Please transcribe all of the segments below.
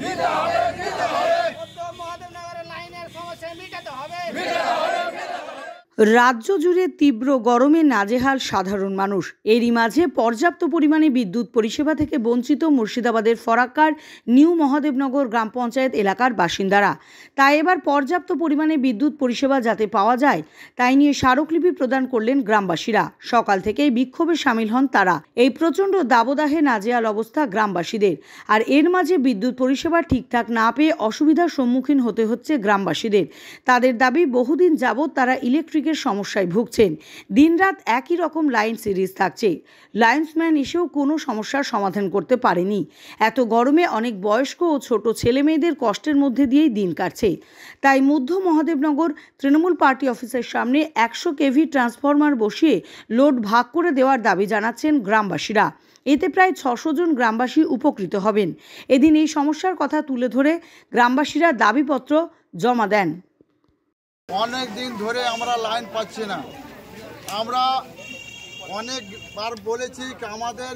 মহাদেবনগরের লাইনের সমস্যা মিটাতে হবে রাজ্য জুড়ে তীব্র গরমে নাজেহাল সাধারণ মানুষ এরই মাঝে পর্যাপ্ত পরিমাণে বিদ্যুৎ পরিষেবা থেকে বঞ্চিত মুর্শিদাবাদের ফরাক্কার নিউ মহাদেবনগর গ্রাম পঞ্চায়েত এলাকার বাসিন্দারা তাই এবার পর্যাপ্ত পরিমাণে বিদ্যুৎ পরিষেবা যাতে পাওয়া যায় তাই নিয়ে স্মারকলিপি প্রদান করলেন গ্রামবাসীরা সকাল থেকেই বিক্ষোভে সামিল হন তারা এই প্রচণ্ড দাবদাহে নাজেহাল অবস্থা গ্রামবাসীদের আর এর মাঝে বিদ্যুৎ পরিষেবা ঠিকঠাক না পেয়ে অসুবিধার সম্মুখীন হতে হচ্ছে গ্রামবাসীদের তাদের দাবি বহুদিন যাবৎ তারা ইলেকট্রিক প্লাস্টিকের সমস্যায় ভুগছেন দিনরাত একই রকম লাইন সিরিজ থাকছে লাইন্সম্যান এসেও কোনো সমস্যার সমাধান করতে পারেনি এত গরমে অনেক বয়স্ক ও ছোট ছেলেমেয়েদের কষ্টের মধ্যে দিয়েই দিন কাটছে তাই মধ্য মহাদেবনগর তৃণমূল পার্টি অফিসের সামনে একশো কেভি ট্রান্সফরমার বসিয়ে লোড ভাগ করে দেওয়ার দাবি জানাচ্ছেন গ্রামবাসীরা এতে প্রায় ছশো জন গ্রামবাসী উপকৃত হবেন এদিন এই সমস্যার কথা তুলে ধরে গ্রামবাসীরা দাবিপত্র জমা দেন অনেক দিন ধরে আমরা লাইন পাচ্ছি না আমরা অনেকবার বলেছি আমাদের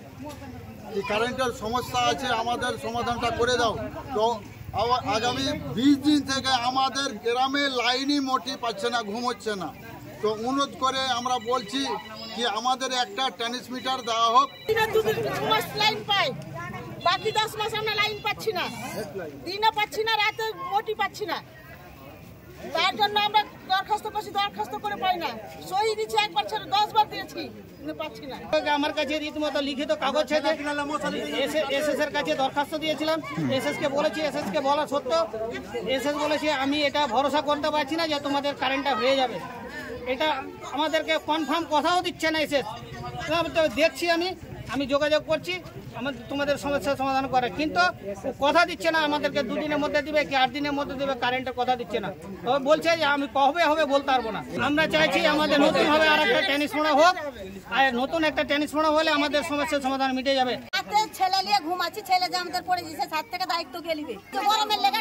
কারেন্টের সমস্যা আছে আমাদের সমাধানটা করে দাও তো আগামী বিশ দিন থেকে আমাদের গ্রামে লাইনই মোটি পাচ্ছে না ঘুম হচ্ছে না তো অনুরোধ করে আমরা বলছি কি আমাদের একটা ট্রান্সমিটার দেওয়া হোক লাইন বাকি দশ মাস আমরা লাইন পাচ্ছি না দিনে পাচ্ছি না রাতে মোটি পাচ্ছি না তার জন্য আমরা দরখাস্ত করছি দরখাস্ত করে পাই না সই দিচ্ছি একবার ছেড়ে দশ বার দিয়েছি আমার কাছে রীতিমতো লিখিত কাগজ আচ্ছা, ছেড়ে কাছে দরখাস্ত দিয়েছিলাম বলেছি আমি এটা ভরসা করতে পারছি না যে তোমাদের কারেন্টটা হয়ে যাবে এটা আমাদেরকে কনফার্ম কথাও দিচ্ছে না এসএস দেখছি আমি আমি যোগাযোগ করছি আমাদের তোমাদের সমস্যার সমাধান করে কিন্তু কথা দিচ্ছে না আমাদেরকে দুদিনের মধ্যে দিবে কি আট দিনের মধ্যে দেবে কারেন্টের কথা দিচ্ছে না তবে বলছে যে আমি কবে হবে বলতে পারবো না আমরা চাইছি আমাদের নতুন হবে আর একটা টেনিস মোড়া হোক আর নতুন একটা টেনিস মোড়া হলে আমাদের সমস্যার সমাধান মিটে যাবে ছেলে নিয়ে ঘুমাচ্ছি ছেলে যে আমাদের পড়ে দিয়েছে সাত থেকে দায়িত্ব গেলিবে গরমের লেগে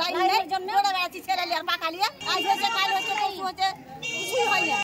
লাইন জন্য ছেলে নিয়ে বাঁকালিয়া আজ হয়েছে কাল হয়েছে হচ্ছে কিছুই হয় না